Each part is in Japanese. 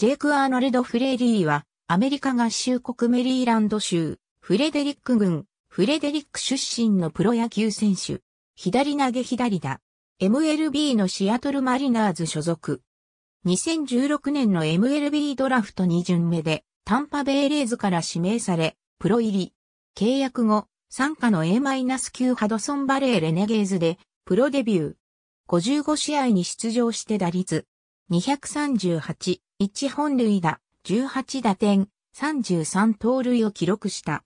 ジェイク・アーノルド・フレリーは、アメリカ合衆国メリーランド州、フレデリック郡、フレデリック出身のプロ野球選手。左投げ左打。MLB のシアトルマリナーズ所属。2016年の MLB ドラフト2巡目で、タンパベイレーズから指名され、プロ入り。契約後、参加の A-9 ハドソンバレーレネゲーズで、プロデビュー。55試合に出場して打率、238、1本塁打、18打点、33盗塁を記録した。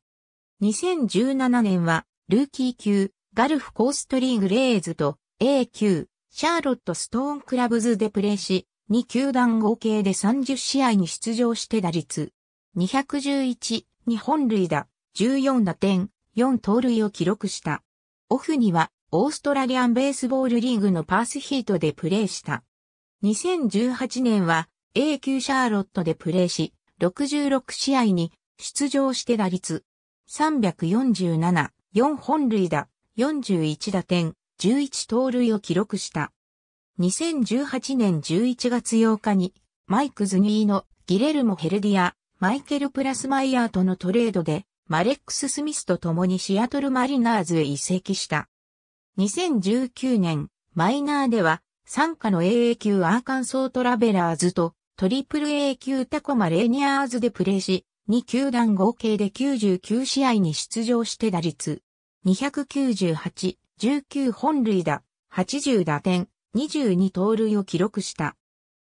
2017年は、ルーキー級、ガルフコーストリーグレーズと A 級、シャーロットストーンクラブズでプレーし、2球団合計で30試合に出場して打率。211、2本塁打、14打点、4盗塁を記録した。オフには、オーストラリアンベースボールリーグのパースヒートでプレーした。2018年は A 級シャーロットでプレーし、66試合に出場して打率347、4本塁打、41打点、11盗塁を記録した。2018年11月8日にマイク・ズニーのギレルモ・ヘルディア、マイケル・プラスマイヤーとのトレードでマレックス・スミスと共にシアトル・マリナーズへ移籍した。2019年マイナーでは参加の AA 級アーカンソートラベラーズとトリプル A 級タコマレーニアーズでプレーし、2球団合計で99試合に出場して打率298、19本塁打、80打点、22盗塁を記録した。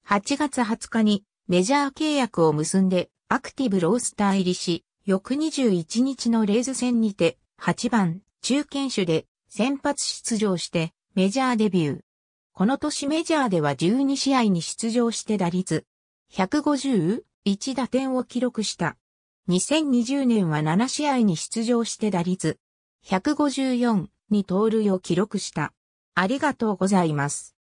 8月20日にメジャー契約を結んでアクティブロースター入りし、翌21日のレーズ戦にて8番中堅手で先発出場してメジャーデビュー。この年メジャーでは12試合に出場して打率151打点を記録した。2020年は7試合に出場して打率154に盗塁を記録した。ありがとうございます。